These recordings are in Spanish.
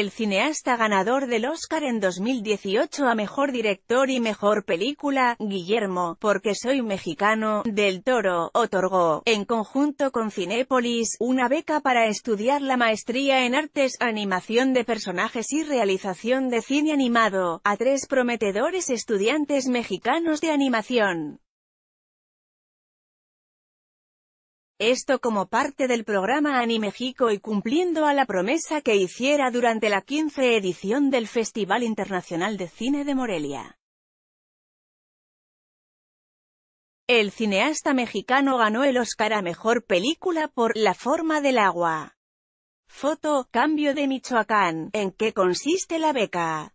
el cineasta ganador del Oscar en 2018 a Mejor Director y Mejor Película, Guillermo, porque soy mexicano, del Toro, otorgó, en conjunto con Cinépolis, una beca para estudiar la maestría en artes, animación de personajes y realización de cine animado, a tres prometedores estudiantes mexicanos de animación. Esto como parte del programa Ani-México y cumpliendo a la promesa que hiciera durante la 15 edición del Festival Internacional de Cine de Morelia. El cineasta mexicano ganó el Oscar a Mejor Película por La Forma del Agua. Foto, Cambio de Michoacán, ¿en qué consiste la beca?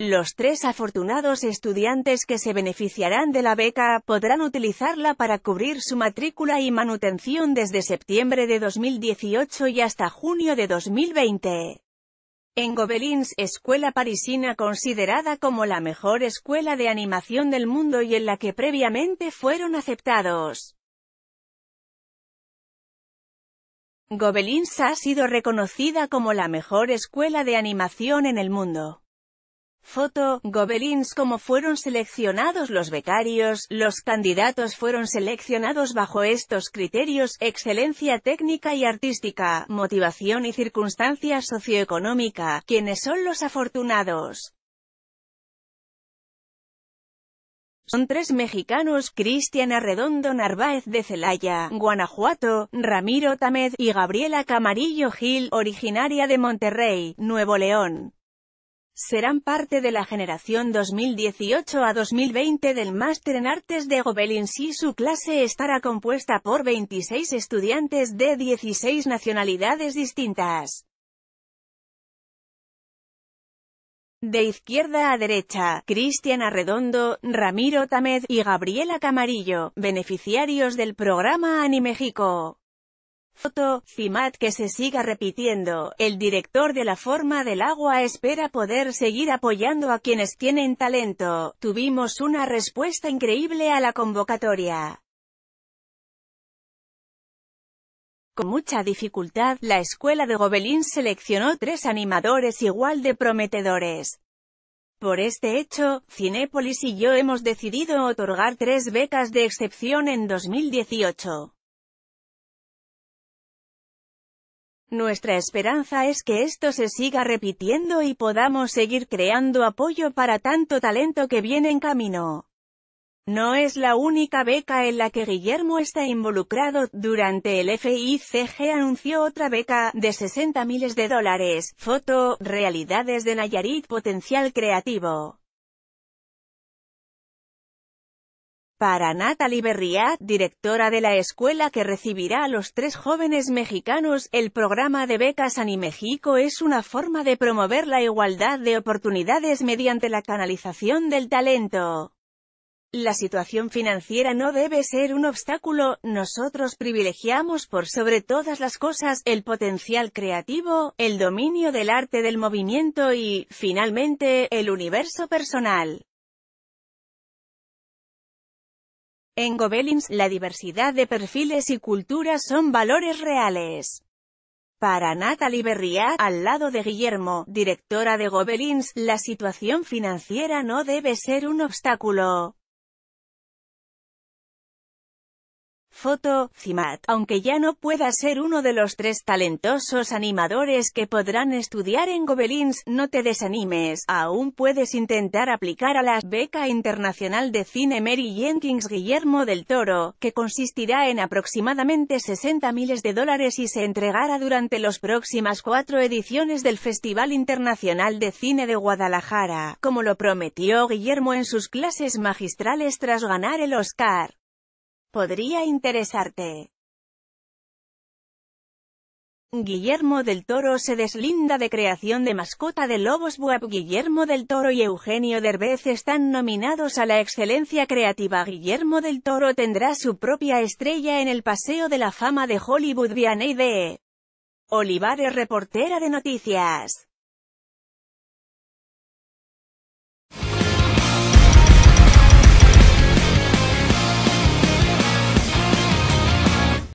Los tres afortunados estudiantes que se beneficiarán de la beca, podrán utilizarla para cubrir su matrícula y manutención desde septiembre de 2018 y hasta junio de 2020. En Gobelins, escuela parisina considerada como la mejor escuela de animación del mundo y en la que previamente fueron aceptados. Gobelins ha sido reconocida como la mejor escuela de animación en el mundo. Foto, Gobelins Como fueron seleccionados los becarios, los candidatos fueron seleccionados bajo estos criterios, excelencia técnica y artística, motivación y circunstancia socioeconómica, quienes son los afortunados. Son tres mexicanos, Cristian Arredondo Narváez de Celaya, Guanajuato, Ramiro Tamed y Gabriela Camarillo Gil, originaria de Monterrey, Nuevo León serán parte de la generación 2018 a 2020 del Máster en Artes de Gobelins y su clase estará compuesta por 26 estudiantes de 16 nacionalidades distintas. De izquierda a derecha, Cristian Arredondo, Ramiro Tamez y Gabriela Camarillo, beneficiarios del programa Animexico. Foto, CIMAT que se siga repitiendo, el director de La Forma del Agua espera poder seguir apoyando a quienes tienen talento, tuvimos una respuesta increíble a la convocatoria. Con mucha dificultad, la Escuela de Gobelín seleccionó tres animadores igual de prometedores. Por este hecho, Cinépolis y yo hemos decidido otorgar tres becas de excepción en 2018. Nuestra esperanza es que esto se siga repitiendo y podamos seguir creando apoyo para tanto talento que viene en camino. No es la única beca en la que Guillermo está involucrado, durante el FICG anunció otra beca, de 60 miles de dólares, foto, Realidades de Nayarit Potencial Creativo. Para Natalie Berriat, directora de la escuela que recibirá a los tres jóvenes mexicanos, el programa de becas Animexico es una forma de promover la igualdad de oportunidades mediante la canalización del talento. La situación financiera no debe ser un obstáculo, nosotros privilegiamos por sobre todas las cosas el potencial creativo, el dominio del arte del movimiento y, finalmente, el universo personal. En Gobelins la diversidad de perfiles y culturas son valores reales. Para Natalie Berriat, al lado de Guillermo, directora de Gobelins, la situación financiera no debe ser un obstáculo. Foto, Cimat, aunque ya no pueda ser uno de los tres talentosos animadores que podrán estudiar en Gobelins, no te desanimes, aún puedes intentar aplicar a la Beca Internacional de Cine Mary Jenkins Guillermo del Toro, que consistirá en aproximadamente 60 miles de dólares y se entregará durante las próximas cuatro ediciones del Festival Internacional de Cine de Guadalajara, como lo prometió Guillermo en sus clases magistrales tras ganar el Oscar. Podría interesarte. Guillermo del Toro se deslinda de creación de mascota de Lobos Buap. Guillermo del Toro y Eugenio Derbez están nominados a la excelencia creativa. Guillermo del Toro tendrá su propia estrella en el Paseo de la Fama de Hollywood. Vianey de Olivares, reportera de noticias.